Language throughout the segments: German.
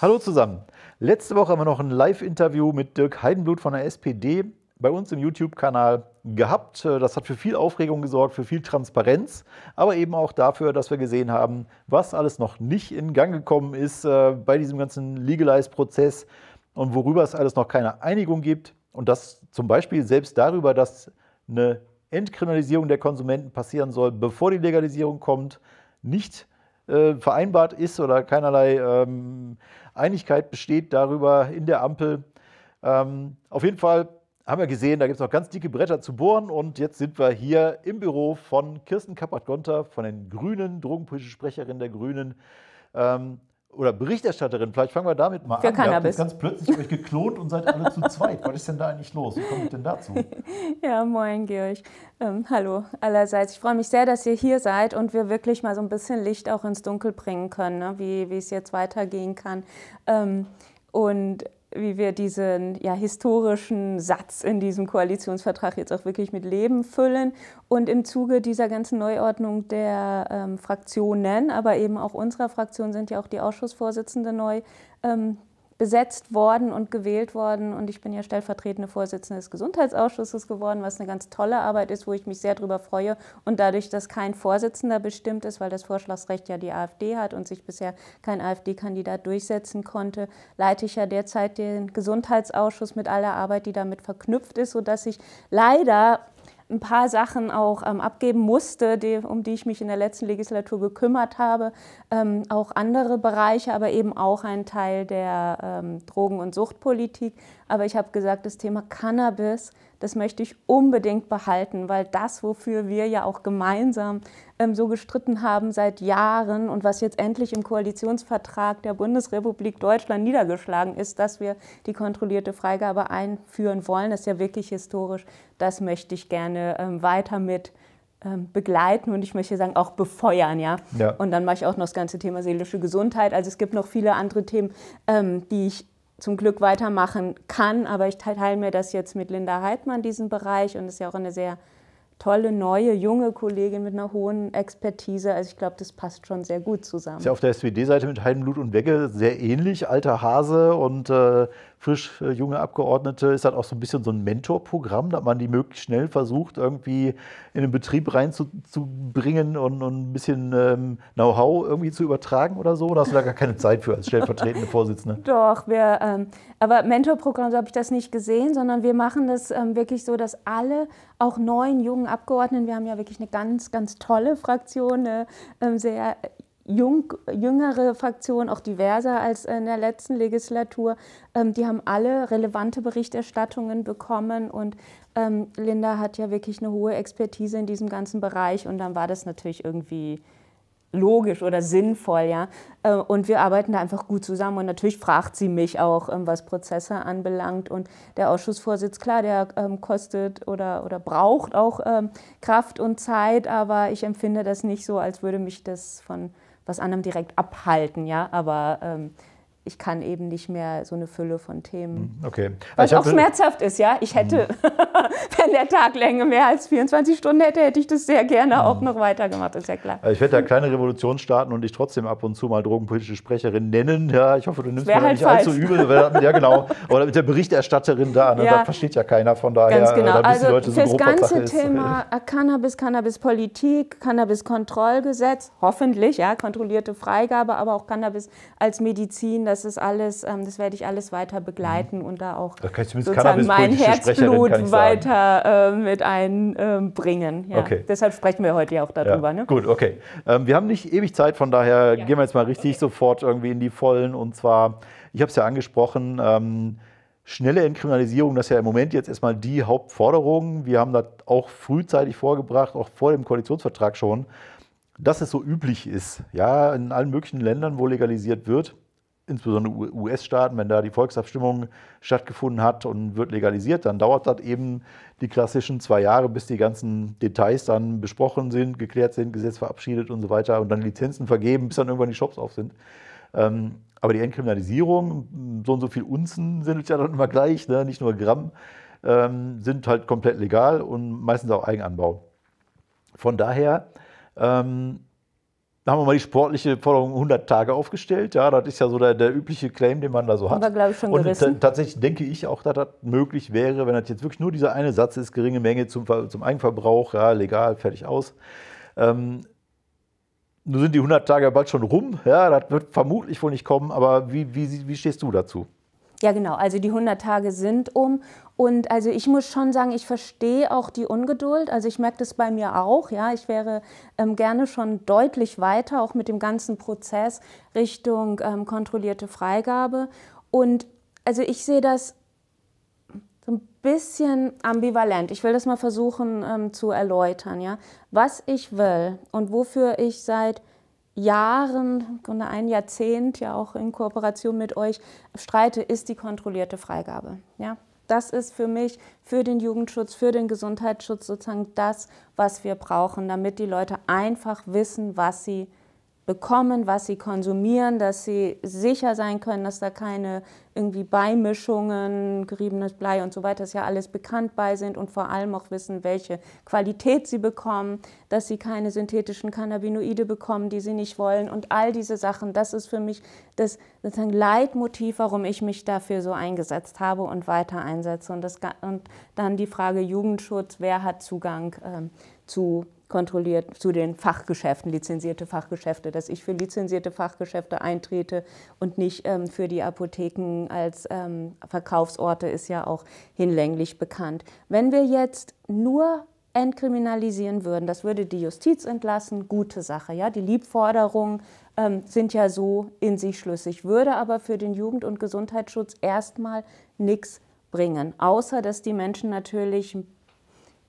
Hallo zusammen. Letzte Woche haben wir noch ein Live-Interview mit Dirk Heidenblut von der SPD bei uns im YouTube-Kanal gehabt. Äh, das hat für viel Aufregung gesorgt, für viel Transparenz, aber eben auch dafür, dass wir gesehen haben, was alles noch nicht in Gang gekommen ist äh, bei diesem ganzen Legalize-Prozess und worüber es alles noch keine Einigung gibt. Und das zum Beispiel selbst darüber, dass eine Entkriminalisierung der Konsumenten passieren soll, bevor die Legalisierung kommt, nicht äh, vereinbart ist oder keinerlei ähm, Einigkeit besteht darüber in der Ampel. Ähm, auf jeden Fall haben wir gesehen, da gibt es noch ganz dicke Bretter zu bohren und jetzt sind wir hier im Büro von Kirsten Kappert-Gonter, von den Grünen, drogenpolitische Sprecherin der Grünen. Ähm, oder Berichterstatterin, vielleicht fangen wir damit mal Für an. Cannabis. Ihr habt ganz plötzlich euch geklont und seid alle zu zweit. Was ist denn da eigentlich los? Wie komme ich denn dazu? Ja, moin Georg. Ähm, hallo allerseits. Ich freue mich sehr, dass ihr hier seid und wir wirklich mal so ein bisschen Licht auch ins Dunkel bringen können, ne? wie, wie es jetzt weitergehen kann. Ähm, und wie wir diesen ja, historischen Satz in diesem Koalitionsvertrag jetzt auch wirklich mit Leben füllen und im Zuge dieser ganzen Neuordnung der ähm, Fraktionen, aber eben auch unserer Fraktion sind ja auch die Ausschussvorsitzende neu ähm, besetzt worden und gewählt worden. Und ich bin ja stellvertretende Vorsitzende des Gesundheitsausschusses geworden, was eine ganz tolle Arbeit ist, wo ich mich sehr darüber freue. Und dadurch, dass kein Vorsitzender bestimmt ist, weil das Vorschlagsrecht ja die AfD hat und sich bisher kein AfD-Kandidat durchsetzen konnte, leite ich ja derzeit den Gesundheitsausschuss mit aller Arbeit, die damit verknüpft ist, sodass ich leider ein paar Sachen auch ähm, abgeben musste, die, um die ich mich in der letzten Legislatur gekümmert habe. Ähm, auch andere Bereiche, aber eben auch ein Teil der ähm, Drogen- und Suchtpolitik. Aber ich habe gesagt, das Thema Cannabis das möchte ich unbedingt behalten, weil das, wofür wir ja auch gemeinsam ähm, so gestritten haben seit Jahren und was jetzt endlich im Koalitionsvertrag der Bundesrepublik Deutschland niedergeschlagen ist, dass wir die kontrollierte Freigabe einführen wollen, das ist ja wirklich historisch, das möchte ich gerne ähm, weiter mit ähm, begleiten und ich möchte sagen auch befeuern, ja? ja. Und dann mache ich auch noch das ganze Thema seelische Gesundheit. Also es gibt noch viele andere Themen, ähm, die ich zum Glück weitermachen kann. Aber ich teile mir das jetzt mit Linda Heidmann, diesen Bereich, und ist ja auch eine sehr tolle, neue, junge Kollegin mit einer hohen Expertise. Also ich glaube, das passt schon sehr gut zusammen. Ist ja auf der SPD-Seite mit Heidenblut und Wegge sehr ähnlich, alter Hase und äh, frisch äh, junge Abgeordnete, ist das halt auch so ein bisschen so ein Mentorprogramm, dass man die möglichst schnell versucht, irgendwie in den Betrieb reinzubringen und, und ein bisschen ähm, Know-how irgendwie zu übertragen oder so? Oder hast du da gar keine Zeit für als stellvertretende Vorsitzende? Doch, wir, ähm, aber Mentorprogramm, so habe ich das nicht gesehen, sondern wir machen das ähm, wirklich so, dass alle, auch neuen jungen Abgeordneten, wir haben ja wirklich eine ganz, ganz tolle Fraktion, eine ähm, sehr jung, jüngere Fraktion, auch diverser als in der letzten Legislatur. Ähm, die haben alle relevante Berichterstattungen bekommen und ähm, Linda hat ja wirklich eine hohe Expertise in diesem ganzen Bereich und dann war das natürlich irgendwie logisch oder sinnvoll, ja. Äh, und wir arbeiten da einfach gut zusammen und natürlich fragt sie mich auch, ähm, was Prozesse anbelangt und der Ausschussvorsitz, klar, der ähm, kostet oder, oder braucht auch ähm, Kraft und Zeit, aber ich empfinde das nicht so, als würde mich das von was anderem direkt abhalten, ja, aber ähm, ich kann eben nicht mehr so eine Fülle von Themen. Mhm, okay. Was also auch äh, schmerzhaft ist, ja. Ich hätte, mhm. wenn der Tag länger mehr als 24 Stunden hätte, hätte ich das sehr gerne auch mhm. noch weitergemacht, ist ja klar. Also ich werde da kleine Revolution starten und dich trotzdem ab und zu mal drogenpolitische Sprecherin nennen. Ja, ich hoffe, du nimmst mir halt nicht falsch. allzu übel. Ja, genau. Oder mit der Berichterstatterin da, ne? ja. da versteht ja keiner, von daher. Ganz genau. Äh, da also Leute, so das ganze Thema ist. Äh, Cannabis, Cannabispolitik, Cannabiskontrollgesetz, hoffentlich, ja, kontrollierte Freigabe, aber auch Cannabis als Medizin, das das ist alles, ähm, das werde ich alles weiter begleiten mhm. und da auch da sozusagen mein Herzblut weiter äh, mit einbringen. Ja. Okay. Deshalb sprechen wir heute ja auch darüber. Ja. Ne? Gut, okay. Ähm, wir haben nicht ewig Zeit, von daher ja. gehen wir jetzt mal richtig okay. sofort irgendwie in die Vollen. Und zwar, ich habe es ja angesprochen, ähm, schnelle Entkriminalisierung, das ist ja im Moment jetzt erstmal die Hauptforderung. Wir haben das auch frühzeitig vorgebracht, auch vor dem Koalitionsvertrag schon, dass es so üblich ist, ja, in allen möglichen Ländern, wo legalisiert wird, insbesondere US-Staaten, wenn da die Volksabstimmung stattgefunden hat und wird legalisiert, dann dauert das eben die klassischen zwei Jahre, bis die ganzen Details dann besprochen sind, geklärt sind, Gesetz verabschiedet und so weiter und dann Lizenzen vergeben, bis dann irgendwann die Shops auf sind. Ähm, aber die Entkriminalisierung, so und so viel Unzen sind es ja dann immer gleich, ne? nicht nur Gramm, ähm, sind halt komplett legal und meistens auch Eigenanbau. Von daher ähm, da haben wir mal die sportliche Forderung 100 Tage aufgestellt. Ja, das ist ja so der, der übliche Claim, den man da so hat. Haben wir, glaube ich, schon gerissen. Und tatsächlich denke ich auch, dass das möglich wäre, wenn das jetzt wirklich nur dieser eine Satz ist, geringe Menge zum, zum Eigenverbrauch, ja, legal, fertig aus. Ähm, nun sind die 100 Tage bald schon rum. Ja, das wird vermutlich wohl nicht kommen. Aber wie, wie, wie stehst du dazu? Ja, genau. Also die 100 Tage sind um und also ich muss schon sagen, ich verstehe auch die Ungeduld. Also ich merke das bei mir auch. Ja, ich wäre ähm, gerne schon deutlich weiter, auch mit dem ganzen Prozess Richtung ähm, kontrollierte Freigabe. Und also ich sehe das so ein bisschen ambivalent. Ich will das mal versuchen ähm, zu erläutern. Ja, was ich will und wofür ich seit Jahren, Grunde ein Jahrzehnt, ja auch in Kooperation mit euch streite, ist die kontrollierte Freigabe. Ja, das ist für mich, für den Jugendschutz, für den Gesundheitsschutz sozusagen das, was wir brauchen, damit die Leute einfach wissen, was sie bekommen, was sie konsumieren, dass sie sicher sein können, dass da keine irgendwie Beimischungen, geriebenes Blei und so weiter, das ja alles bekannt bei sind und vor allem auch wissen, welche Qualität sie bekommen, dass sie keine synthetischen Cannabinoide bekommen, die sie nicht wollen und all diese Sachen. Das ist für mich das sozusagen Leitmotiv, warum ich mich dafür so eingesetzt habe und weiter einsetze. Und, das, und dann die Frage Jugendschutz, wer hat Zugang ähm, zu kontrolliert zu den Fachgeschäften, lizenzierte Fachgeschäfte, dass ich für lizenzierte Fachgeschäfte eintrete und nicht ähm, für die Apotheken als ähm, Verkaufsorte ist ja auch hinlänglich bekannt. Wenn wir jetzt nur entkriminalisieren würden, das würde die Justiz entlassen, gute Sache. Ja? Die Liebforderungen ähm, sind ja so in sich schlüssig, würde aber für den Jugend- und Gesundheitsschutz erstmal nichts bringen, außer dass die Menschen natürlich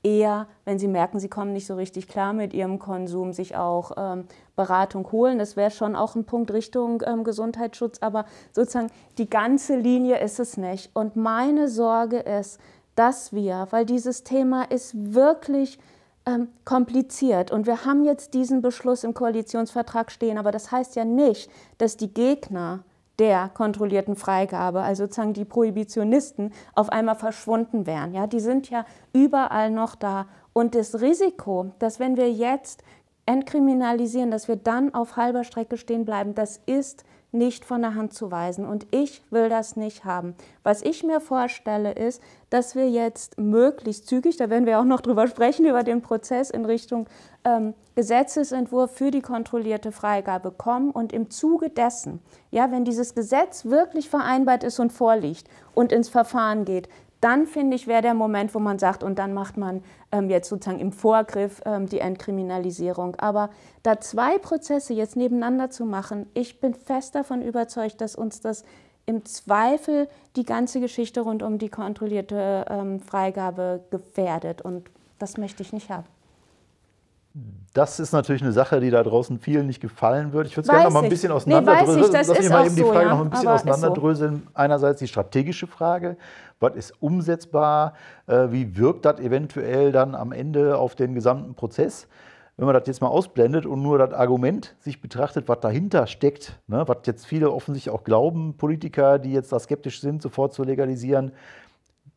eher, wenn sie merken, sie kommen nicht so richtig klar mit ihrem Konsum, sich auch ähm, Beratung holen. Das wäre schon auch ein Punkt Richtung ähm, Gesundheitsschutz, aber sozusagen die ganze Linie ist es nicht. Und meine Sorge ist, dass wir, weil dieses Thema ist wirklich ähm, kompliziert und wir haben jetzt diesen Beschluss im Koalitionsvertrag stehen, aber das heißt ja nicht, dass die Gegner der kontrollierten Freigabe, also sozusagen die Prohibitionisten, auf einmal verschwunden wären. Ja, die sind ja überall noch da. Und das Risiko, dass wenn wir jetzt entkriminalisieren, dass wir dann auf halber Strecke stehen bleiben, das ist nicht von der Hand zu weisen. Und ich will das nicht haben. Was ich mir vorstelle, ist, dass wir jetzt möglichst zügig, da werden wir auch noch drüber sprechen, über den Prozess in Richtung ähm, Gesetzesentwurf für die kontrollierte Freigabe kommen und im Zuge dessen, ja, wenn dieses Gesetz wirklich vereinbart ist und vorliegt und ins Verfahren geht, dann finde ich, wäre der Moment, wo man sagt, und dann macht man ähm, jetzt sozusagen im Vorgriff ähm, die Entkriminalisierung. Aber da zwei Prozesse jetzt nebeneinander zu machen, ich bin fest davon überzeugt, dass uns das im Zweifel die ganze Geschichte rund um die kontrollierte ähm, Freigabe gefährdet. Und das möchte ich nicht haben das ist natürlich eine Sache, die da draußen vielen nicht gefallen wird. Ich würde es gerne noch mal ein bisschen auseinanderdröseln. Nee, Lass mich mal eben die Frage ja. noch ein bisschen Aber auseinanderdröseln. So. Einerseits die strategische Frage, was ist umsetzbar, äh, wie wirkt das eventuell dann am Ende auf den gesamten Prozess? Wenn man das jetzt mal ausblendet und nur das Argument sich betrachtet, was dahinter steckt, ne, was jetzt viele offensichtlich auch glauben, Politiker, die jetzt da skeptisch sind, sofort zu legalisieren,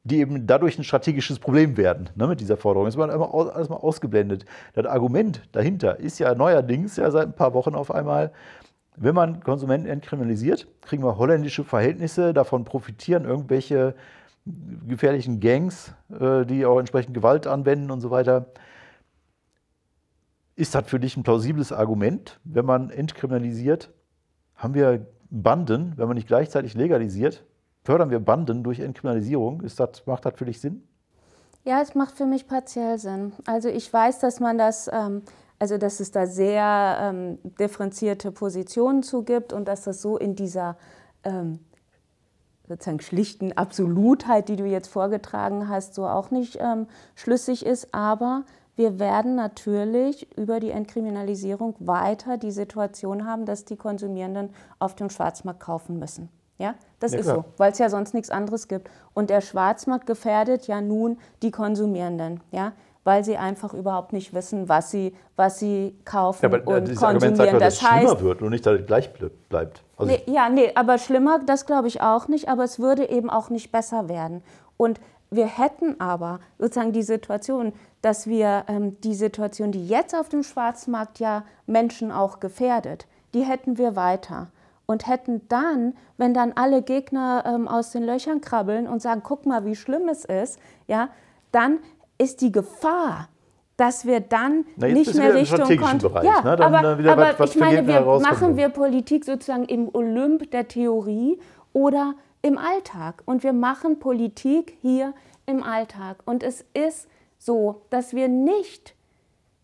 die eben dadurch ein strategisches Problem werden ne, mit dieser Forderung. Das ist man immer aus, alles mal ausgeblendet. Das Argument dahinter ist ja neuerdings ja seit ein paar Wochen auf einmal, wenn man Konsumenten entkriminalisiert, kriegen wir holländische Verhältnisse, davon profitieren irgendwelche gefährlichen Gangs, äh, die auch entsprechend Gewalt anwenden und so weiter. Ist das für dich ein plausibles Argument, wenn man entkriminalisiert? Haben wir Banden, wenn man nicht gleichzeitig legalisiert? fördern wir Banden durch Entkriminalisierung? Ist das, macht das für dich Sinn? Ja, es macht für mich partiell Sinn. Also ich weiß, dass man das, ähm, also dass es da sehr ähm, differenzierte Positionen zu gibt und dass das so in dieser ähm, sozusagen schlichten Absolutheit, die du jetzt vorgetragen hast, so auch nicht ähm, schlüssig ist. Aber wir werden natürlich über die Entkriminalisierung weiter die Situation haben, dass die Konsumierenden auf dem Schwarzmarkt kaufen müssen. Ja? Das ja, ist klar. so, weil es ja sonst nichts anderes gibt. Und der Schwarzmarkt gefährdet ja nun die Konsumierenden, ja, weil sie einfach überhaupt nicht wissen, was sie, was sie kaufen ja, aber, und äh, dieses konsumieren. Argument sagt, dass es heißt, schlimmer wird und nicht, dass es gleich bleibt. Also nee, ja, nee, aber schlimmer, das glaube ich auch nicht, aber es würde eben auch nicht besser werden. Und wir hätten aber sozusagen die Situation, dass wir ähm, die Situation, die jetzt auf dem Schwarzmarkt ja Menschen auch gefährdet, die hätten wir weiter und hätten dann, wenn dann alle Gegner ähm, aus den Löchern krabbeln und sagen, guck mal, wie schlimm es ist, ja, dann ist die Gefahr, dass wir dann Na, nicht mehr Richtung Kont Bereich, ja, ne? dann, aber, äh, aber ich meine, wir äh, machen wir Politik sozusagen im Olymp der Theorie oder im Alltag und wir machen Politik hier im Alltag und es ist so, dass wir nicht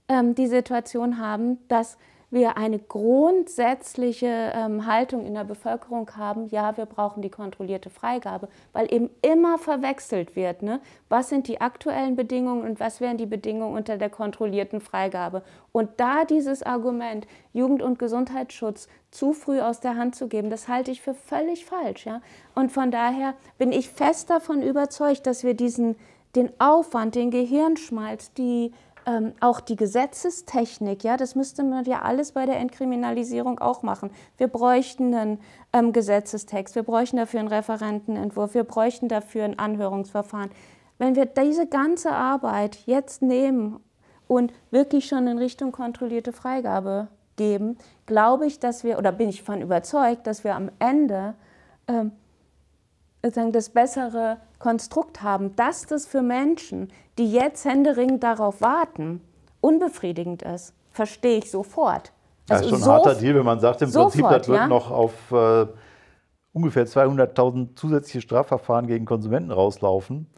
ähm, die Situation haben, dass wir eine grundsätzliche ähm, Haltung in der Bevölkerung haben, ja, wir brauchen die kontrollierte Freigabe, weil eben immer verwechselt wird, ne? was sind die aktuellen Bedingungen und was wären die Bedingungen unter der kontrollierten Freigabe. Und da dieses Argument, Jugend- und Gesundheitsschutz zu früh aus der Hand zu geben, das halte ich für völlig falsch. Ja? Und von daher bin ich fest davon überzeugt, dass wir diesen, den Aufwand, den Gehirnschmalz, die ähm, auch die Gesetzestechnik, ja, das müsste man ja alles bei der Entkriminalisierung auch machen. Wir bräuchten einen ähm, Gesetzestext, wir bräuchten dafür einen Referentenentwurf, wir bräuchten dafür ein Anhörungsverfahren. Wenn wir diese ganze Arbeit jetzt nehmen und wirklich schon in Richtung kontrollierte Freigabe geben, glaube ich, dass wir, oder bin ich von überzeugt, dass wir am Ende ähm, sozusagen das bessere Konstrukt haben, dass das für Menschen, die jetzt händeringend darauf warten, unbefriedigend ist. Verstehe ich sofort. Das also ist schon ein harter Deal, wenn man sagt, im sofort, Prinzip, das wird ja? noch auf äh, ungefähr 200.000 zusätzliche Strafverfahren gegen Konsumenten rauslaufen.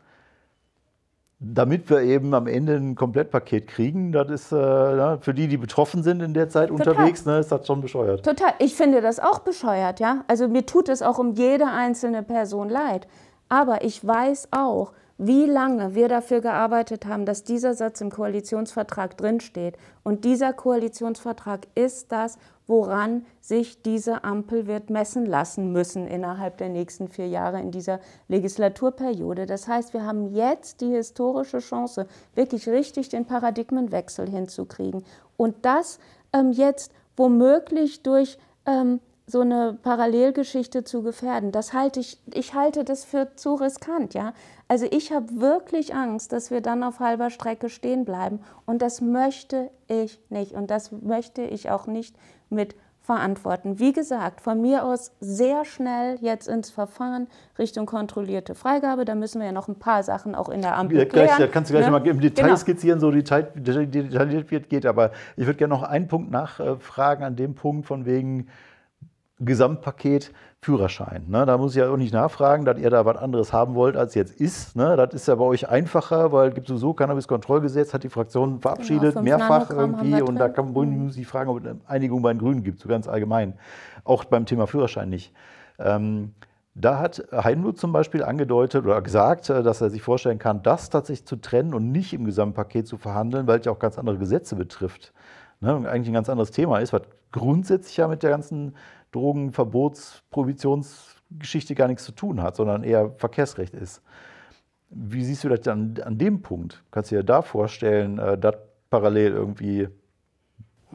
Damit wir eben am Ende ein Komplettpaket kriegen, das ist äh, für die, die betroffen sind in der Zeit Total. unterwegs, ne, ist das schon bescheuert. Total. Ich finde das auch bescheuert, ja. Also mir tut es auch um jede einzelne Person leid. Aber ich weiß auch, wie lange wir dafür gearbeitet haben, dass dieser Satz im Koalitionsvertrag drinsteht. Und dieser Koalitionsvertrag ist das, woran sich diese Ampel wird messen lassen müssen innerhalb der nächsten vier Jahre in dieser Legislaturperiode. Das heißt, wir haben jetzt die historische Chance, wirklich richtig den Paradigmenwechsel hinzukriegen. Und das ähm, jetzt womöglich durch ähm, so eine Parallelgeschichte zu gefährden. Das halte ich, ich halte das für zu riskant, ja. Also ich habe wirklich Angst, dass wir dann auf halber Strecke stehen bleiben. Und das möchte ich nicht. Und das möchte ich auch nicht mit verantworten. Wie gesagt, von mir aus sehr schnell jetzt ins Verfahren Richtung kontrollierte Freigabe. Da müssen wir ja noch ein paar Sachen auch in der Ampel ja, gleich, klären. Da kannst du gleich ne? mal im Detail genau. skizzieren, so detail, detailliert wird geht. Aber ich würde gerne noch einen Punkt nachfragen an dem Punkt von wegen Gesamtpaket Führerschein. Ne? Da muss ich ja auch nicht nachfragen, dass ihr da was anderes haben wollt, als jetzt ist. Ne? Das ist ja bei euch einfacher, weil gibt sowieso Cannabiskontrollgesetz, hat die Fraktion genau, verabschiedet, genau, mehrfach irgendwie. Und da kann man mhm. sich fragen, ob es eine Einigung bei den Grünen gibt, so ganz allgemein. Auch beim Thema Führerschein nicht. Ähm, da hat Heinlu zum Beispiel angedeutet oder gesagt, äh, dass er sich vorstellen kann, das tatsächlich zu trennen und nicht im Gesamtpaket zu verhandeln, weil es ja auch ganz andere Gesetze betrifft. Ne? Und eigentlich ein ganz anderes Thema ist, was grundsätzlich ja mit der ganzen drogenverbots Prohibitionsgeschichte gar nichts zu tun hat, sondern eher Verkehrsrecht ist. Wie siehst du das an, an dem Punkt? Kannst du dir da vorstellen, äh, das parallel irgendwie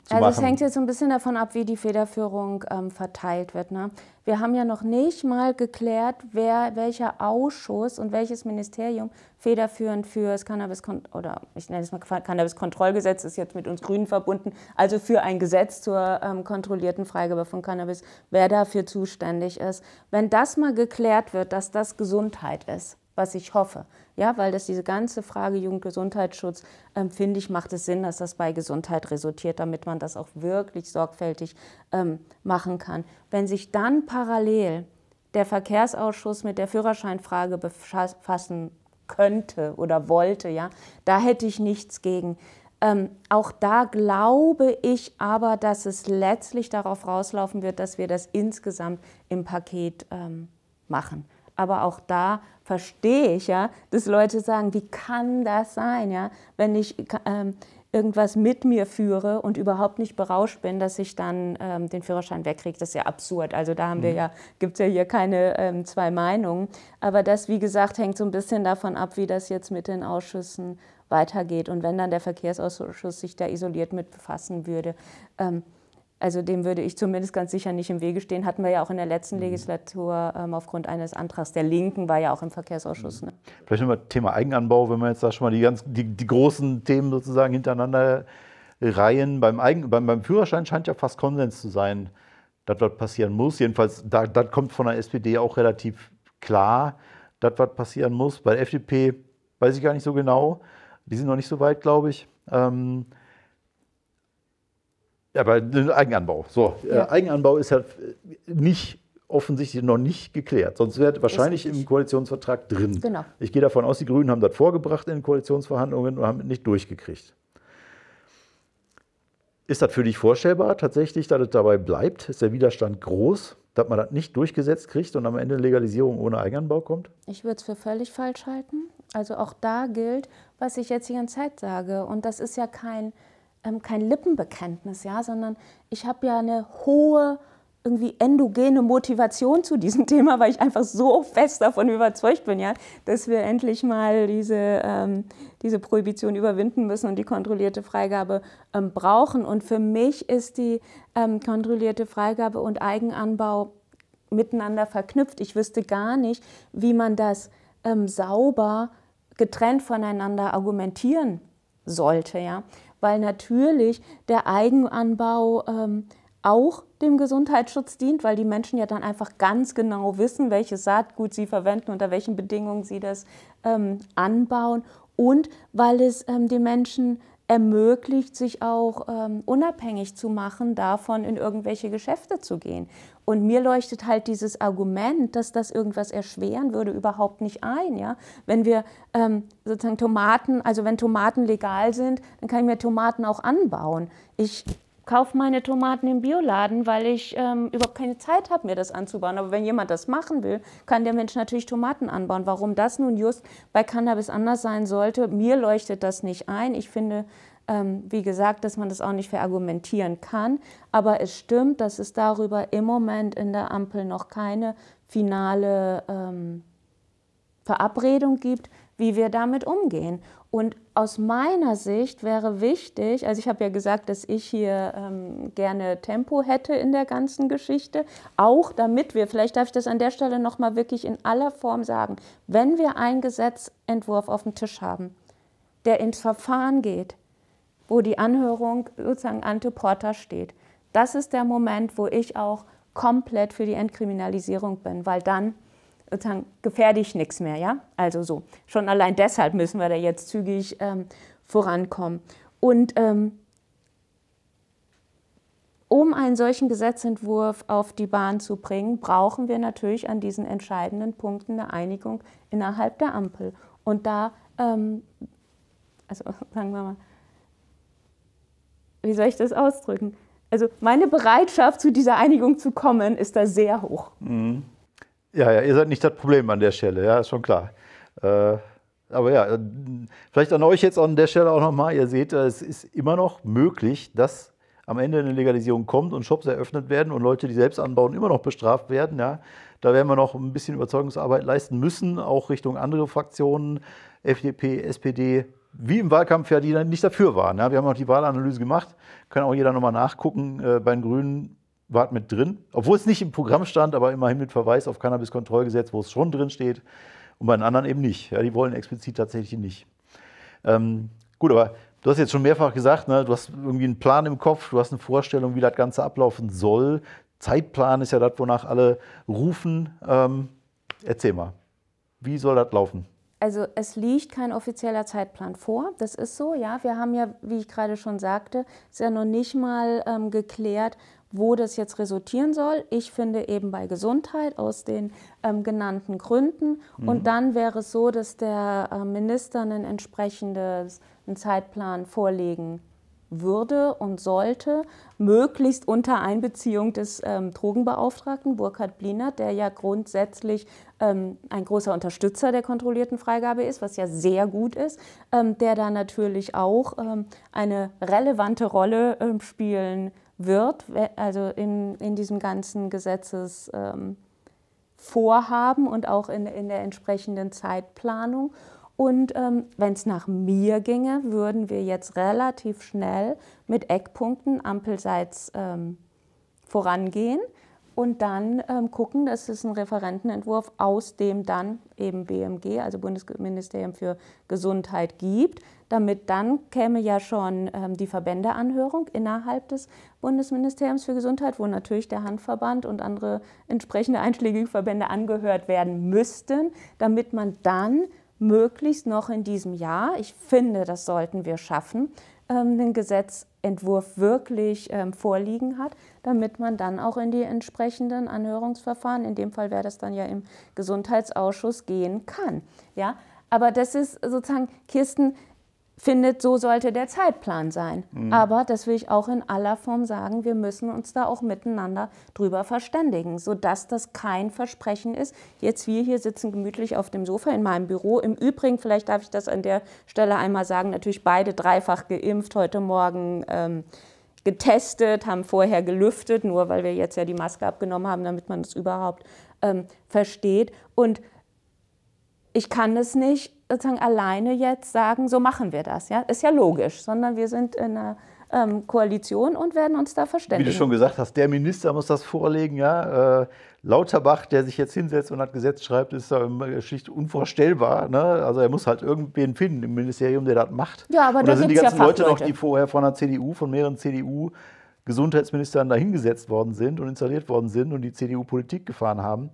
zu also machen. es hängt jetzt so ein bisschen davon ab, wie die Federführung ähm, verteilt wird. Ne? Wir haben ja noch nicht mal geklärt, wer, welcher Ausschuss und welches Ministerium federführend für das Cannabis oder ich nenne es mal Cannabiskontrollgesetz, kontrollgesetz ist jetzt mit uns Grünen verbunden, also für ein Gesetz zur ähm, kontrollierten Freigabe von Cannabis, wer dafür zuständig ist. Wenn das mal geklärt wird, dass das Gesundheit ist, was ich hoffe. Ja, weil das diese ganze Frage Jugendgesundheitsschutz, ähm, finde ich, macht es Sinn, dass das bei Gesundheit resultiert, damit man das auch wirklich sorgfältig ähm, machen kann. Wenn sich dann parallel der Verkehrsausschuss mit der Führerscheinfrage befassen könnte oder wollte, ja, da hätte ich nichts gegen. Ähm, auch da glaube ich aber, dass es letztlich darauf rauslaufen wird, dass wir das insgesamt im Paket ähm, machen. Aber auch da verstehe ich ja, dass Leute sagen, wie kann das sein, ja, wenn ich ähm, irgendwas mit mir führe und überhaupt nicht berauscht bin, dass ich dann ähm, den Führerschein wegkriege. Das ist ja absurd. Also da haben wir mhm. ja, gibt es ja hier keine ähm, zwei Meinungen. Aber das, wie gesagt, hängt so ein bisschen davon ab, wie das jetzt mit den Ausschüssen weitergeht. Und wenn dann der Verkehrsausschuss sich da isoliert mit befassen würde. Ähm, also dem würde ich zumindest ganz sicher nicht im Wege stehen. Hatten wir ja auch in der letzten mhm. Legislatur ähm, aufgrund eines Antrags der Linken, war ja auch im Verkehrsausschuss. Mhm. Ne? Vielleicht nochmal Thema Eigenanbau, wenn man jetzt da schon mal die, ganz, die, die großen Themen sozusagen hintereinander reihen. Beim, Eigen, beim, beim Führerschein scheint ja fast Konsens zu sein, dass was passieren muss. Jedenfalls, da, das kommt von der SPD auch relativ klar, dass was passieren muss. Bei der FDP weiß ich gar nicht so genau. Die sind noch nicht so weit, glaube ich. Ähm, ja, aber Eigenanbau. So, ja. Äh, Eigenanbau ist halt nicht offensichtlich noch nicht geklärt. Sonst wäre wahrscheinlich im Koalitionsvertrag drin. Genau. Ich gehe davon aus, die Grünen haben das vorgebracht in den Koalitionsverhandlungen und haben es nicht durchgekriegt. Ist das für dich vorstellbar tatsächlich, dass es dabei bleibt? Ist der Widerstand groß, dass man das nicht durchgesetzt kriegt und am Ende Legalisierung ohne Eigenanbau kommt? Ich würde es für völlig falsch halten. Also auch da gilt, was ich jetzt die ganze Zeit sage. Und das ist ja kein ähm, kein Lippenbekenntnis, ja, sondern ich habe ja eine hohe irgendwie endogene Motivation zu diesem Thema, weil ich einfach so fest davon überzeugt bin, ja, dass wir endlich mal diese, ähm, diese Prohibition überwinden müssen und die kontrollierte Freigabe ähm, brauchen. Und für mich ist die ähm, kontrollierte Freigabe und Eigenanbau miteinander verknüpft. Ich wüsste gar nicht, wie man das ähm, sauber getrennt voneinander argumentieren sollte, ja weil natürlich der Eigenanbau ähm, auch dem Gesundheitsschutz dient, weil die Menschen ja dann einfach ganz genau wissen, welches Saatgut sie verwenden, unter welchen Bedingungen sie das ähm, anbauen und weil es ähm, den Menschen ermöglicht, sich auch ähm, unabhängig zu machen, davon in irgendwelche Geschäfte zu gehen. Und mir leuchtet halt dieses Argument, dass das irgendwas erschweren würde, überhaupt nicht ein. Ja? Wenn wir ähm, sozusagen Tomaten, also wenn Tomaten legal sind, dann kann ich mir Tomaten auch anbauen. Ich kaufe meine Tomaten im Bioladen, weil ich ähm, überhaupt keine Zeit habe, mir das anzubauen. Aber wenn jemand das machen will, kann der Mensch natürlich Tomaten anbauen. Warum das nun just bei Cannabis anders sein sollte, mir leuchtet das nicht ein. Ich finde, ähm, wie gesagt, dass man das auch nicht verargumentieren kann. Aber es stimmt, dass es darüber im Moment in der Ampel noch keine finale ähm, Verabredung gibt wie wir damit umgehen. Und aus meiner Sicht wäre wichtig, also ich habe ja gesagt, dass ich hier ähm, gerne Tempo hätte in der ganzen Geschichte, auch damit wir, vielleicht darf ich das an der Stelle nochmal wirklich in aller Form sagen, wenn wir einen Gesetzentwurf auf dem Tisch haben, der ins Verfahren geht, wo die Anhörung sozusagen ante porta steht, das ist der Moment, wo ich auch komplett für die Entkriminalisierung bin, weil dann sozusagen ich nichts mehr, ja? Also so. Schon allein deshalb müssen wir da jetzt zügig ähm, vorankommen. Und ähm, um einen solchen Gesetzentwurf auf die Bahn zu bringen, brauchen wir natürlich an diesen entscheidenden Punkten eine Einigung innerhalb der Ampel. Und da, ähm, also sagen wir mal, wie soll ich das ausdrücken? Also meine Bereitschaft, zu dieser Einigung zu kommen, ist da sehr hoch. Mhm. Ja, ja, ihr seid nicht das Problem an der Stelle, ja, ist schon klar. Äh, aber ja, äh, vielleicht an euch jetzt an der Stelle auch nochmal. Ihr seht, äh, es ist immer noch möglich, dass am Ende eine Legalisierung kommt und Shops eröffnet werden und Leute, die selbst anbauen, immer noch bestraft werden. Ja. Da werden wir noch ein bisschen Überzeugungsarbeit leisten müssen, auch Richtung andere Fraktionen, FDP, SPD, wie im Wahlkampf ja, die dann nicht dafür waren. Ja. Wir haben auch die Wahlanalyse gemacht, kann auch jeder nochmal nachgucken. Äh, bei den Grünen war mit drin, obwohl es nicht im Programm stand, aber immerhin mit Verweis auf Cannabiskontrollgesetz, wo es schon drin steht und bei den anderen eben nicht. Ja, die wollen explizit tatsächlich nicht. Ähm, gut, aber du hast jetzt schon mehrfach gesagt, ne, du hast irgendwie einen Plan im Kopf, du hast eine Vorstellung, wie das Ganze ablaufen soll. Zeitplan ist ja das, wonach alle rufen. Ähm, erzähl mal, wie soll das laufen? also es liegt kein offizieller Zeitplan vor, das ist so, ja. Wir haben ja, wie ich gerade schon sagte, es ist ja noch nicht mal ähm, geklärt, wo das jetzt resultieren soll. Ich finde eben bei Gesundheit aus den ähm, genannten Gründen. Mhm. Und dann wäre es so, dass der äh, Minister einen entsprechenden Zeitplan vorlegen würde und sollte, möglichst unter Einbeziehung des ähm, Drogenbeauftragten Burkhard Bliner, der ja grundsätzlich ähm, ein großer Unterstützer der kontrollierten Freigabe ist, was ja sehr gut ist, ähm, der da natürlich auch ähm, eine relevante Rolle ähm, spielen wird, also in, in diesem ganzen Gesetzesvorhaben ähm, und auch in, in der entsprechenden Zeitplanung. Und ähm, wenn es nach mir ginge, würden wir jetzt relativ schnell mit Eckpunkten ampelseits ähm, vorangehen und dann ähm, gucken, dass es einen Referentenentwurf aus dem dann eben BMG, also Bundesministerium für Gesundheit, gibt, damit dann käme ja schon ähm, die Verbändeanhörung innerhalb des Bundesministeriums für Gesundheit, wo natürlich der Handverband und andere entsprechende einschlägige Verbände angehört werden müssten, damit man dann möglichst noch in diesem Jahr, ich finde, das sollten wir schaffen, den ähm, Gesetzentwurf wirklich ähm, vorliegen hat, damit man dann auch in die entsprechenden Anhörungsverfahren, in dem Fall wäre das dann ja im Gesundheitsausschuss, gehen kann. Ja? Aber das ist sozusagen, Kirsten, findet, so sollte der Zeitplan sein. Mhm. Aber das will ich auch in aller Form sagen, wir müssen uns da auch miteinander drüber verständigen, sodass das kein Versprechen ist. Jetzt wir hier sitzen gemütlich auf dem Sofa in meinem Büro. Im Übrigen, vielleicht darf ich das an der Stelle einmal sagen, natürlich beide dreifach geimpft, heute Morgen ähm, getestet, haben vorher gelüftet, nur weil wir jetzt ja die Maske abgenommen haben, damit man es überhaupt ähm, versteht. Und ich kann es nicht sozusagen alleine jetzt sagen, so machen wir das. Ja? Ist ja logisch, sondern wir sind in einer ähm, Koalition und werden uns da verständigen. Wie du schon gesagt hast, der Minister muss das vorlegen. Ja? Äh, Lauterbach, der sich jetzt hinsetzt und hat Gesetz schreibt, ist da schlicht unvorstellbar. Ne? Also er muss halt irgendwen finden im Ministerium, der das macht. Ja, aber und da, sind die ganzen ja Leute noch, die vorher von der CDU, von mehreren CDU Gesundheitsministern dahingesetzt worden sind und installiert worden sind und die CDU Politik gefahren haben.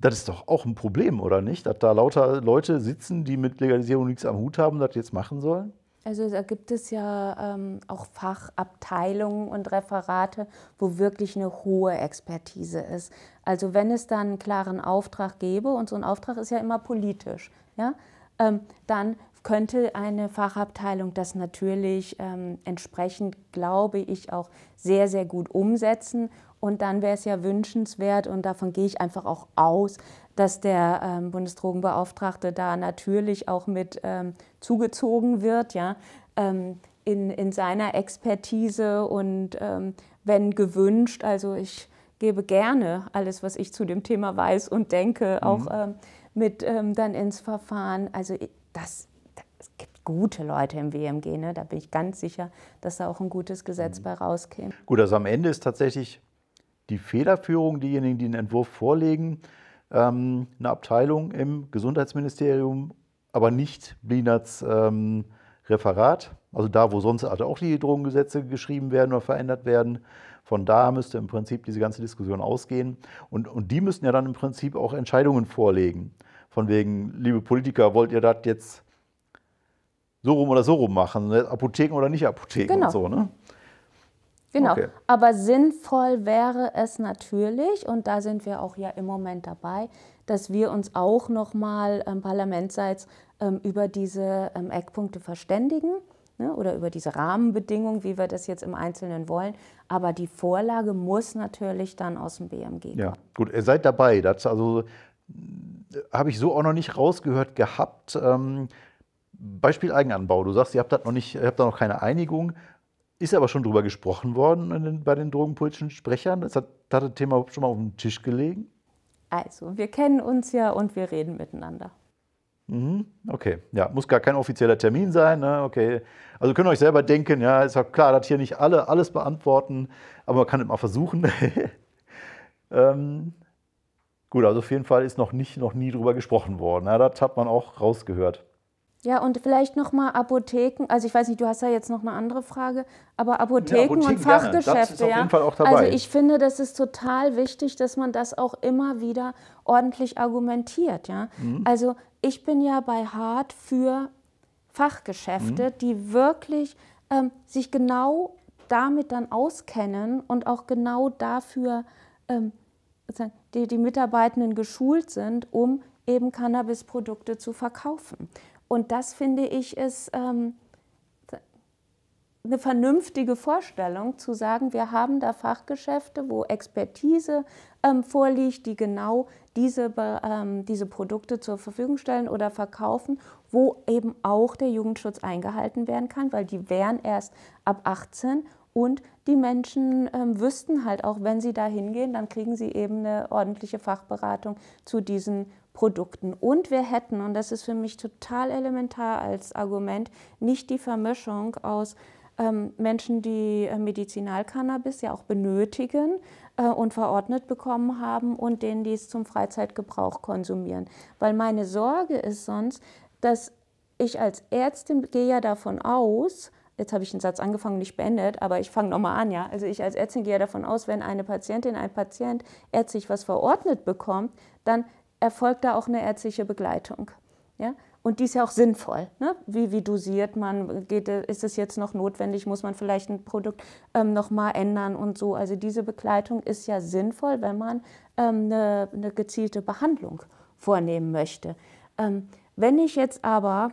Das ist doch auch ein Problem, oder nicht? Dass da lauter Leute sitzen, die mit Legalisierung nichts am Hut haben und das jetzt machen sollen? Also da gibt es ja ähm, auch Fachabteilungen und Referate, wo wirklich eine hohe Expertise ist. Also wenn es dann einen klaren Auftrag gäbe, und so ein Auftrag ist ja immer politisch, ja, ähm, dann könnte eine Fachabteilung das natürlich ähm, entsprechend, glaube ich, auch sehr, sehr gut umsetzen und dann wäre es ja wünschenswert, und davon gehe ich einfach auch aus, dass der ähm, Bundesdrogenbeauftragte da natürlich auch mit ähm, zugezogen wird, ja, ähm, in, in seiner Expertise und ähm, wenn gewünscht, also ich gebe gerne alles, was ich zu dem Thema weiß und denke, mhm. auch ähm, mit ähm, dann ins Verfahren. Also das, das, es gibt gute Leute im WMG, ne? da bin ich ganz sicher, dass da auch ein gutes Gesetz mhm. bei rauskäme. Gut, also am Ende ist tatsächlich die Federführung, diejenigen, die den Entwurf vorlegen, ähm, eine Abteilung im Gesundheitsministerium, aber nicht Blinats ähm, Referat. Also da, wo sonst halt auch die Drogengesetze geschrieben werden oder verändert werden. Von da müsste im Prinzip diese ganze Diskussion ausgehen. Und, und die müssten ja dann im Prinzip auch Entscheidungen vorlegen. Von wegen, liebe Politiker, wollt ihr das jetzt so rum oder so rum machen? Apotheken oder nicht Apotheken genau. und so. Ne? Genau, okay. aber sinnvoll wäre es natürlich, und da sind wir auch ja im Moment dabei, dass wir uns auch nochmal ähm, parlamentsseits ähm, über diese ähm, Eckpunkte verständigen ne, oder über diese Rahmenbedingungen, wie wir das jetzt im Einzelnen wollen. Aber die Vorlage muss natürlich dann aus dem BMG kommen. Ja, gut, ihr seid dabei. Das also habe ich so auch noch nicht rausgehört gehabt. Ähm, Beispiel Eigenanbau. Du sagst, ihr habt da noch nicht, ihr habt da noch keine Einigung ist aber schon drüber gesprochen worden bei den drogenpolitischen Sprechern. Es hat, hat das Thema schon mal auf dem Tisch gelegen. Also, wir kennen uns ja und wir reden miteinander. Mhm, okay, ja, muss gar kein offizieller Termin sein. Ne? Okay, also könnt ihr euch selber denken, ja, ist ja klar, dass hier nicht alle alles beantworten, aber man kann es mal versuchen. ähm, gut, also auf jeden Fall ist noch nicht, noch nie drüber gesprochen worden. Ja, das hat man auch rausgehört. Ja, und vielleicht nochmal Apotheken, also ich weiß nicht, du hast ja jetzt noch eine andere Frage, aber Apotheken, ja, Apotheken und Fachgeschäfte, also, dabei. Also ich finde, das ist total wichtig, dass man das auch immer wieder ordentlich argumentiert, ja. Mhm. Also ich bin ja bei Hart für Fachgeschäfte, mhm. die wirklich ähm, sich genau damit dann auskennen und auch genau dafür ähm, die, die Mitarbeitenden geschult sind, um eben Cannabisprodukte zu verkaufen. Und das finde ich ist ähm, eine vernünftige Vorstellung, zu sagen, wir haben da Fachgeschäfte, wo Expertise ähm, vorliegt, die genau diese, ähm, diese Produkte zur Verfügung stellen oder verkaufen, wo eben auch der Jugendschutz eingehalten werden kann, weil die wären erst ab 18 und die Menschen ähm, wüssten halt auch, wenn sie da hingehen, dann kriegen sie eben eine ordentliche Fachberatung zu diesen Produkten. Und wir hätten, und das ist für mich total elementar als Argument, nicht die Vermischung aus ähm, Menschen, die äh, Medizinalkannabis ja auch benötigen äh, und verordnet bekommen haben und denen, die es zum Freizeitgebrauch konsumieren. Weil meine Sorge ist sonst, dass ich als Ärztin gehe ja davon aus, jetzt habe ich einen Satz angefangen, und nicht beendet, aber ich fange nochmal an, ja. Also ich als Ärztin gehe ja davon aus, wenn eine Patientin, ein Patient ärztlich was verordnet bekommt, dann erfolgt da auch eine ärztliche Begleitung, ja. Und die ist ja auch sinnvoll. Ne? Wie, wie dosiert man? Geht, ist es jetzt noch notwendig? Muss man vielleicht ein Produkt ähm, nochmal ändern und so? Also diese Begleitung ist ja sinnvoll, wenn man ähm, eine, eine gezielte Behandlung vornehmen möchte. Ähm, wenn ich jetzt aber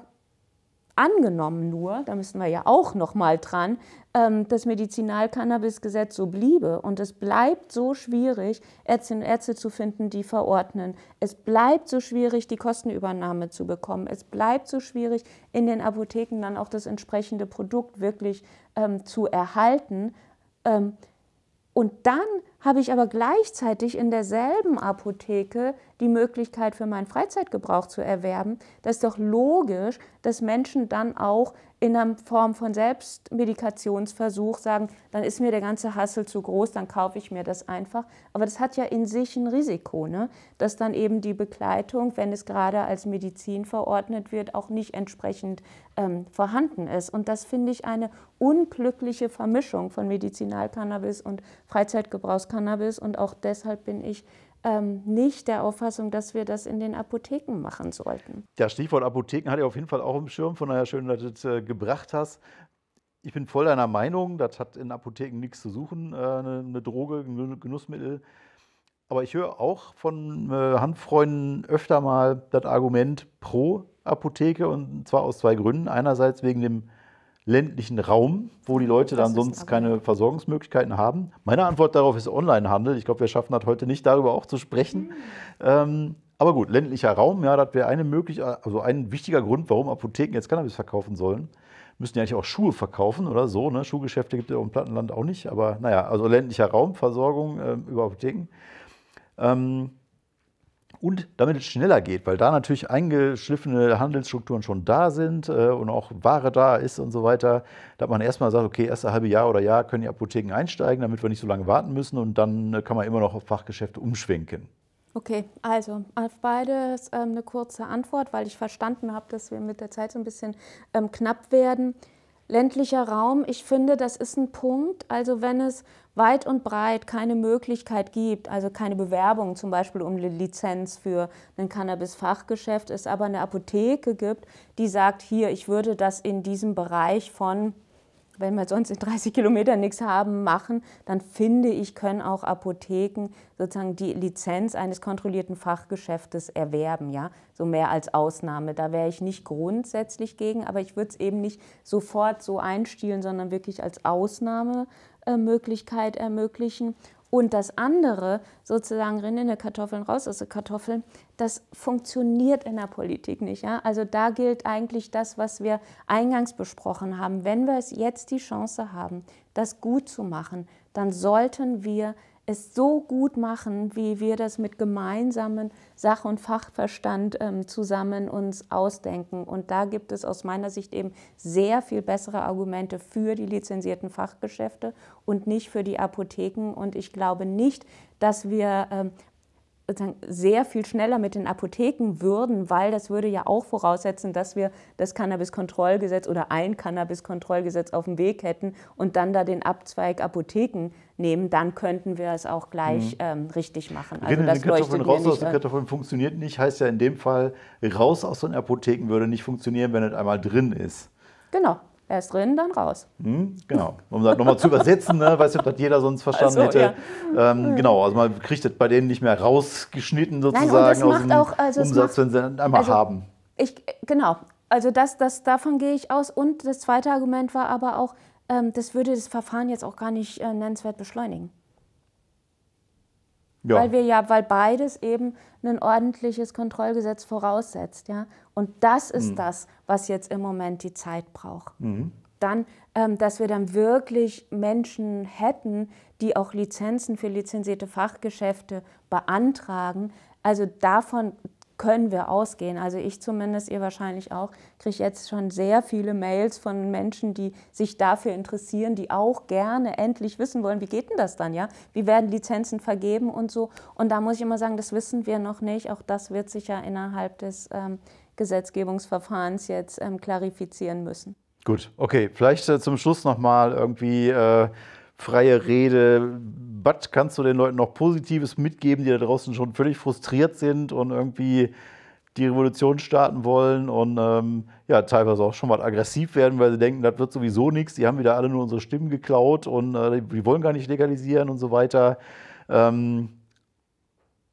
angenommen nur, da müssen wir ja auch noch mal dran, ähm, das Medizinalkannabisgesetz so bliebe. Und es bleibt so schwierig, Ärztinnen und Ärzte zu finden, die verordnen. Es bleibt so schwierig, die Kostenübernahme zu bekommen. Es bleibt so schwierig, in den Apotheken dann auch das entsprechende Produkt wirklich ähm, zu erhalten. Ähm, und dann habe ich aber gleichzeitig in derselben Apotheke die Möglichkeit für meinen Freizeitgebrauch zu erwerben. Das ist doch logisch, dass Menschen dann auch in einer Form von Selbstmedikationsversuch sagen, dann ist mir der ganze Hassel zu groß, dann kaufe ich mir das einfach. Aber das hat ja in sich ein Risiko, ne? dass dann eben die Begleitung, wenn es gerade als Medizin verordnet wird, auch nicht entsprechend ähm, vorhanden ist. Und das finde ich eine unglückliche Vermischung von Medizinalcannabis und Freizeitgebrauchskannabis. Und auch deshalb bin ich ähm, nicht der Auffassung, dass wir das in den Apotheken machen sollten. Ja, Stichwort Apotheken hatte ich auf jeden Fall auch im Schirm. Von daher schön, dass du das äh, gebracht hast. Ich bin voll deiner Meinung, das hat in Apotheken nichts zu suchen, äh, eine, eine, Droge, ein Genussmittel. Aber ich höre auch von äh, Handfreunden öfter mal das Argument pro Apotheke und zwar aus zwei Gründen. Einerseits wegen dem ländlichen Raum, wo die Leute das dann sonst keine Versorgungsmöglichkeiten haben. Meine Antwort darauf ist Onlinehandel. Ich glaube, wir schaffen das heute nicht, darüber auch zu sprechen. Mhm. Ähm, aber gut, ländlicher Raum, ja, das wäre eine mögliche, also ein wichtiger Grund, warum Apotheken jetzt Cannabis verkaufen sollen. Müssen ja eigentlich auch Schuhe verkaufen oder so. Ne? Schuhgeschäfte gibt es ja im Plattenland auch nicht. Aber naja, also ländlicher Raum, Versorgung äh, über Apotheken. Ähm, und damit es schneller geht, weil da natürlich eingeschliffene Handelsstrukturen schon da sind äh, und auch Ware da ist und so weiter, dass man erstmal sagt, okay, erste halbe Jahr oder Jahr können die Apotheken einsteigen, damit wir nicht so lange warten müssen und dann äh, kann man immer noch auf Fachgeschäfte umschwenken. Okay, also auf beides ähm, eine kurze Antwort, weil ich verstanden habe, dass wir mit der Zeit so ein bisschen ähm, knapp werden ländlicher Raum, ich finde, das ist ein Punkt. Also wenn es weit und breit keine Möglichkeit gibt, also keine Bewerbung zum Beispiel um eine Lizenz für ein Cannabis-Fachgeschäft, es aber eine Apotheke gibt, die sagt, hier, ich würde das in diesem Bereich von wenn wir sonst in 30 Kilometern nichts haben, machen, dann finde ich, können auch Apotheken sozusagen die Lizenz eines kontrollierten Fachgeschäftes erwerben, ja, so mehr als Ausnahme. Da wäre ich nicht grundsätzlich gegen, aber ich würde es eben nicht sofort so einstielen, sondern wirklich als Ausnahmemöglichkeit ermöglichen. Und das andere, sozusagen rinnende Kartoffeln, raus aus den Kartoffeln, das funktioniert in der Politik nicht. Ja? Also da gilt eigentlich das, was wir eingangs besprochen haben. Wenn wir es jetzt die Chance haben, das gut zu machen, dann sollten wir es so gut machen, wie wir das mit gemeinsamen Sach- und Fachverstand ähm, zusammen uns ausdenken. Und da gibt es aus meiner Sicht eben sehr viel bessere Argumente für die lizenzierten Fachgeschäfte und nicht für die Apotheken. Und ich glaube nicht, dass wir ähm, sozusagen sehr viel schneller mit den Apotheken würden, weil das würde ja auch voraussetzen, dass wir das Cannabiskontrollgesetz oder ein Cannabiskontrollgesetz auf dem Weg hätten und dann da den Abzweig Apotheken nehmen, dann könnten wir es auch gleich mhm. ähm, richtig machen. Also das Kartoffeln raus aus den Kartoffeln funktioniert nicht, heißt ja in dem Fall, raus aus den Apotheken würde nicht funktionieren, wenn es einmal drin ist. Genau. Erst drin, dann raus. Hm, genau. Um das nochmal zu übersetzen, ne? weiß nicht, ob das jeder sonst verstanden also, hätte. Ja. Ähm, genau, also man kriegt das bei denen nicht mehr rausgeschnitten sozusagen Nein, das aus dem auch, also Umsatz, macht, wenn sie einmal also haben. Ich, genau, also das, das, davon gehe ich aus. Und das zweite Argument war aber auch, ähm, das würde das Verfahren jetzt auch gar nicht äh, nennenswert beschleunigen. Ja. Weil wir ja, weil beides eben ein ordentliches Kontrollgesetz voraussetzt, ja. Und das ist mhm. das, was jetzt im Moment die Zeit braucht. Mhm. Dann, ähm, dass wir dann wirklich Menschen hätten, die auch Lizenzen für lizenzierte Fachgeschäfte beantragen. Also davon, können wir ausgehen. Also ich zumindest, ihr wahrscheinlich auch, kriege jetzt schon sehr viele Mails von Menschen, die sich dafür interessieren, die auch gerne endlich wissen wollen, wie geht denn das dann, ja? Wie werden Lizenzen vergeben und so. Und da muss ich immer sagen, das wissen wir noch nicht. Auch das wird sich ja innerhalb des ähm, Gesetzgebungsverfahrens jetzt ähm, klarifizieren müssen. Gut, okay. Vielleicht äh, zum Schluss nochmal irgendwie... Äh freie Rede. Was kannst du den Leuten noch Positives mitgeben, die da draußen schon völlig frustriert sind und irgendwie die Revolution starten wollen und ähm, ja, teilweise auch schon mal aggressiv werden, weil sie denken, das wird sowieso nichts, die haben wieder alle nur unsere Stimmen geklaut und äh, die wollen gar nicht legalisieren und so weiter. Ähm,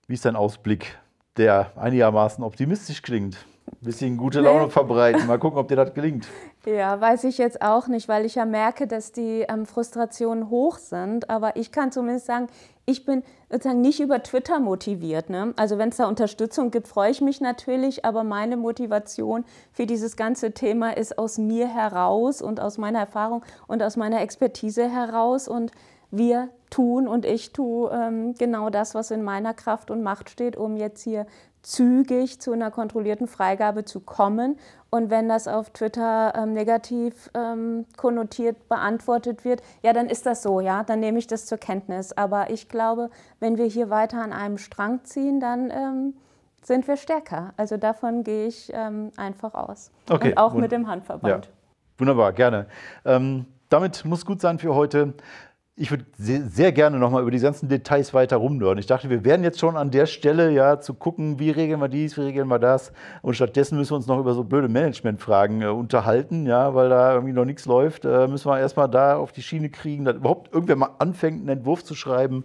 wie ist dein Ausblick, der einigermaßen optimistisch klingt? Ein bisschen gute Laune ne? verbreiten. Mal gucken, ob dir das gelingt. Ja, weiß ich jetzt auch nicht, weil ich ja merke, dass die ähm, Frustrationen hoch sind. Aber ich kann zumindest sagen, ich bin sozusagen nicht über Twitter motiviert. Ne? Also wenn es da Unterstützung gibt, freue ich mich natürlich. Aber meine Motivation für dieses ganze Thema ist aus mir heraus und aus meiner Erfahrung und aus meiner Expertise heraus. Und wir tun und ich tue ähm, genau das, was in meiner Kraft und Macht steht, um jetzt hier zügig zu einer kontrollierten Freigabe zu kommen. Und wenn das auf Twitter ähm, negativ ähm, konnotiert beantwortet wird, ja, dann ist das so, ja, dann nehme ich das zur Kenntnis. Aber ich glaube, wenn wir hier weiter an einem Strang ziehen, dann ähm, sind wir stärker. Also davon gehe ich ähm, einfach aus. Okay, und auch mit dem Handverband. Ja. Wunderbar, gerne. Ähm, damit muss gut sein für heute ich würde sehr, gerne nochmal über die ganzen Details weiter rumdörren. Ich dachte, wir wären jetzt schon an der Stelle, ja, zu gucken, wie regeln wir dies, wie regeln wir das. Und stattdessen müssen wir uns noch über so blöde Managementfragen äh, unterhalten, ja, weil da irgendwie noch nichts läuft. Äh, müssen wir erstmal da auf die Schiene kriegen, dass überhaupt irgendwer mal anfängt, einen Entwurf zu schreiben.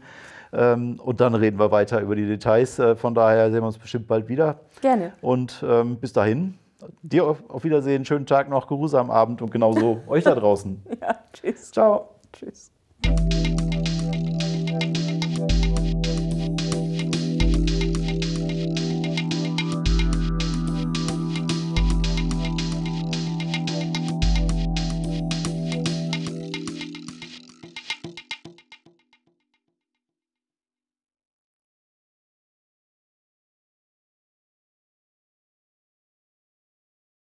Ähm, und dann reden wir weiter über die Details. Äh, von daher sehen wir uns bestimmt bald wieder. Gerne. Und ähm, bis dahin, dir auf, auf Wiedersehen, schönen Tag noch, geruhsam Abend und genauso euch da draußen. Ja, tschüss. Ciao. Tschüss. Música